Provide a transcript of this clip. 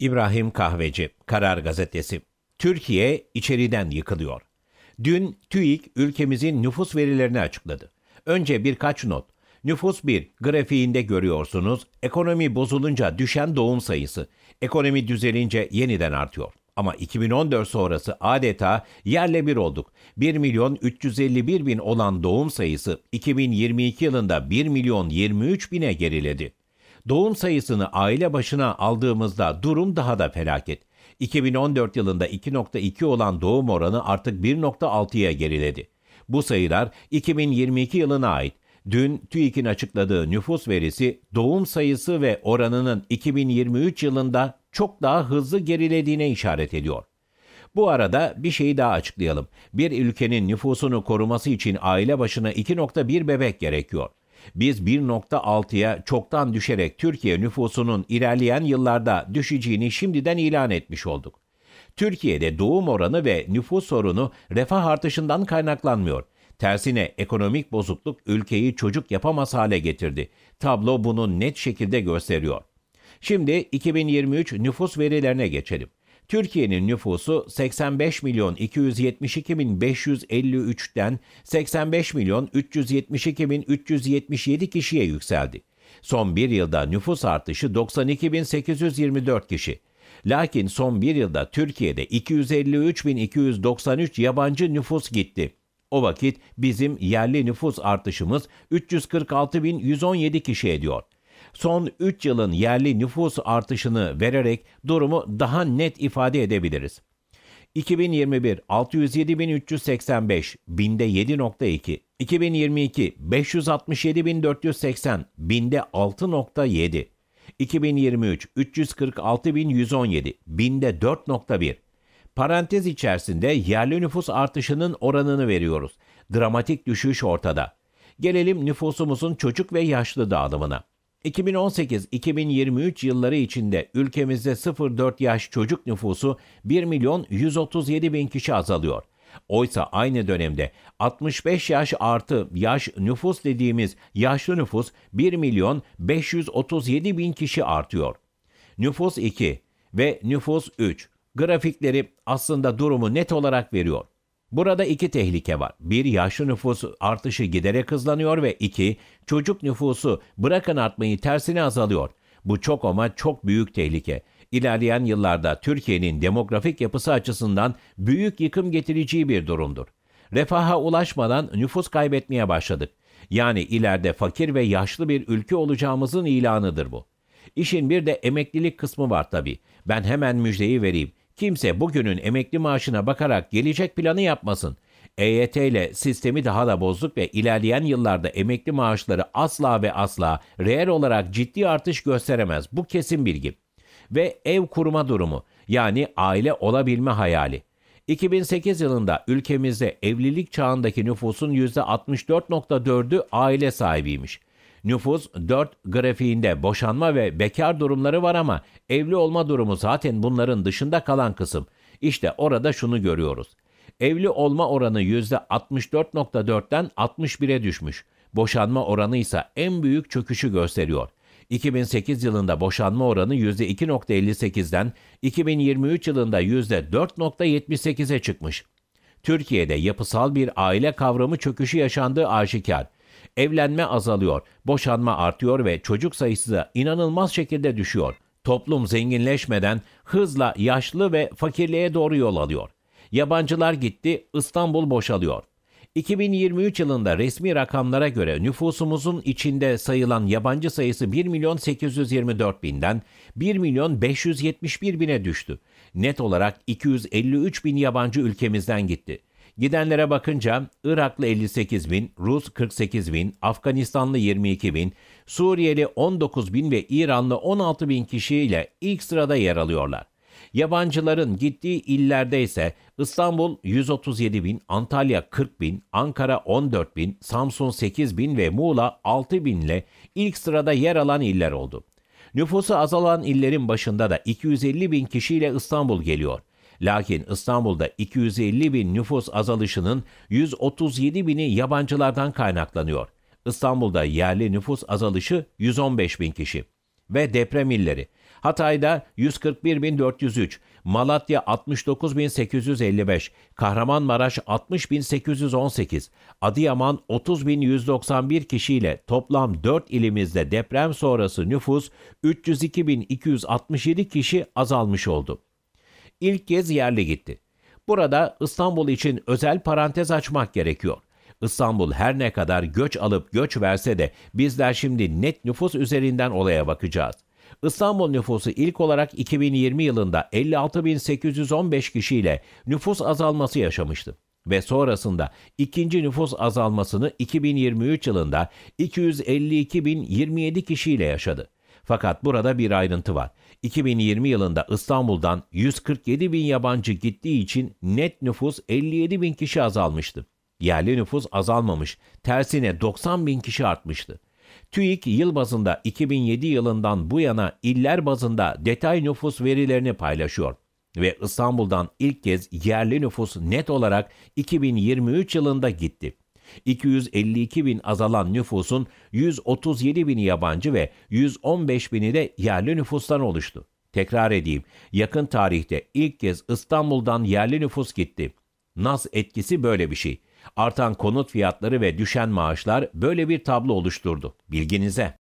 İbrahim Kahveci, Karar Gazetesi. Türkiye içeriden yıkılıyor. Dün TÜİK ülkemizin nüfus verilerini açıkladı. Önce birkaç not. Nüfus 1 grafiğinde görüyorsunuz. Ekonomi bozulunca düşen doğum sayısı. Ekonomi düzelince yeniden artıyor. Ama 2014 sonrası adeta yerle bir olduk. 1 milyon 351 bin olan doğum sayısı 2022 yılında 1 milyon 23 bine geriledi. Doğum sayısını aile başına aldığımızda durum daha da felaket. 2014 yılında 2.2 olan doğum oranı artık 1.6'ya geriledi. Bu sayılar 2022 yılına ait. Dün TÜİK'in açıkladığı nüfus verisi doğum sayısı ve oranının 2023 yılında çok daha hızlı gerilediğine işaret ediyor. Bu arada bir şeyi daha açıklayalım. Bir ülkenin nüfusunu koruması için aile başına 2.1 bebek gerekiyor. Biz 1.6'ya çoktan düşerek Türkiye nüfusunun ilerleyen yıllarda düşeceğini şimdiden ilan etmiş olduk. Türkiye'de doğum oranı ve nüfus sorunu refah artışından kaynaklanmıyor. Tersine ekonomik bozukluk ülkeyi çocuk yapamaz hale getirdi. Tablo bunu net şekilde gösteriyor. Şimdi 2023 nüfus verilerine geçelim. Türkiye'nin nüfusu 85 milyon 272 bin 553'ten 85 milyon 372 bin 377 kişiye yükseldi. Son bir yılda nüfus artışı 92.824 kişi. Lakin son bir yılda Türkiye'de 253.293 yabancı nüfus gitti. O vakit bizim yerli nüfus artışımız 346.117 kişi ediyor son 3 yılın yerli nüfus artışını vererek durumu daha net ifade edebiliriz. 2021 607.385 binde 7.2 2022 567.480 binde 6.7 2023 346.117 binde 4.1 Parantez içerisinde yerli nüfus artışının oranını veriyoruz. Dramatik düşüş ortada. Gelelim nüfusumuzun çocuk ve yaşlı dağılımına. 2018-2023 yılları içinde ülkemizde 0-4 yaş çocuk nüfusu 1 milyon 137 bin kişi azalıyor. Oysa aynı dönemde 65 yaş artı yaş nüfus dediğimiz yaşlı nüfus 1 milyon 537 bin kişi artıyor. Nüfus 2 ve nüfus 3 grafikleri aslında durumu net olarak veriyor. Burada iki tehlike var. Bir, yaşlı nüfusu artışı giderek hızlanıyor ve iki, çocuk nüfusu bırakın artmayı tersine azalıyor. Bu çok ama çok büyük tehlike. İlerleyen yıllarda Türkiye'nin demografik yapısı açısından büyük yıkım getireceği bir durumdur. Refaha ulaşmadan nüfus kaybetmeye başladık. Yani ileride fakir ve yaşlı bir ülke olacağımızın ilanıdır bu. İşin bir de emeklilik kısmı var tabii. Ben hemen müjdeyi vereyim. Kimse bugünün emekli maaşına bakarak gelecek planı yapmasın. EYT ile sistemi daha da bozduk ve ilerleyen yıllarda emekli maaşları asla ve asla reel olarak ciddi artış gösteremez. Bu kesin bilgi. Ve ev kurma durumu yani aile olabilme hayali. 2008 yılında ülkemizde evlilik çağındaki nüfusun %64.4'ü aile sahibiymiş. Nüfus 4 grafiğinde boşanma ve bekar durumları var ama evli olma durumu zaten bunların dışında kalan kısım. İşte orada şunu görüyoruz. Evli olma oranı %64.4'ten 61'e düşmüş. Boşanma oranı ise en büyük çöküşü gösteriyor. 2008 yılında boşanma oranı %2.58'den 2023 yılında %4.78'e çıkmış. Türkiye'de yapısal bir aile kavramı çöküşü yaşandığı aşikar. Evlenme azalıyor, boşanma artıyor ve çocuk sayısı da inanılmaz şekilde düşüyor. Toplum zenginleşmeden hızla yaşlı ve fakirliğe doğru yol alıyor. Yabancılar gitti, İstanbul boşalıyor. 2023 yılında resmi rakamlara göre nüfusumuzun içinde sayılan yabancı sayısı 1 milyon 824 binden 1 milyon 571 bine düştü. Net olarak 253 bin yabancı ülkemizden gitti. Gidenlere bakınca Iraklı 58 bin, Rus 48 bin, Afganistanlı 22 bin, Suriyeli 19 bin ve İranlı 16 bin kişiyle ilk sırada yer alıyorlar. Yabancıların gittiği illerde ise İstanbul 137 bin, Antalya 40 bin, Ankara 14 bin, Samsun 8 bin ve Muğla 6 bin ile ilk sırada yer alan iller oldu. Nüfusu azalan illerin başında da 250 bin kişiyle İstanbul geliyor. Lakin İstanbul'da 250 bin nüfus azalışının 137 bini yabancılardan kaynaklanıyor. İstanbul'da yerli nüfus azalışı 115 bin kişi ve deprem illeri. Hatay'da 141.403, Malatya 69.855, Kahramanmaraş 60.818, Adıyaman 30.191 kişiyle toplam 4 ilimizde deprem sonrası nüfus 302.267 kişi azalmış oldu ilk kez yerli gitti. Burada İstanbul için özel parantez açmak gerekiyor. İstanbul her ne kadar göç alıp göç verse de bizler şimdi net nüfus üzerinden olaya bakacağız. İstanbul nüfusu ilk olarak 2020 yılında 56.815 kişiyle nüfus azalması yaşamıştı ve sonrasında ikinci nüfus azalmasını 2023 yılında 252.027 kişiyle yaşadı. Fakat burada bir ayrıntı var. 2020 yılında İstanbul'dan 147 bin yabancı gittiği için net nüfus 57 bin kişi azalmıştı. Yerli nüfus azalmamış, tersine 90 bin kişi artmıştı. TÜİK yıl bazında 2007 yılından bu yana iller bazında detay nüfus verilerini paylaşıyor ve İstanbul'dan ilk kez yerli nüfus net olarak 2023 yılında gitti. 252 bin azalan nüfusun 137 bini yabancı ve 115 bini de yerli nüfustan oluştu. Tekrar edeyim, yakın tarihte ilk kez İstanbul'dan yerli nüfus gitti. Nas etkisi böyle bir şey. Artan konut fiyatları ve düşen maaşlar böyle bir tablo oluşturdu. Bilginize.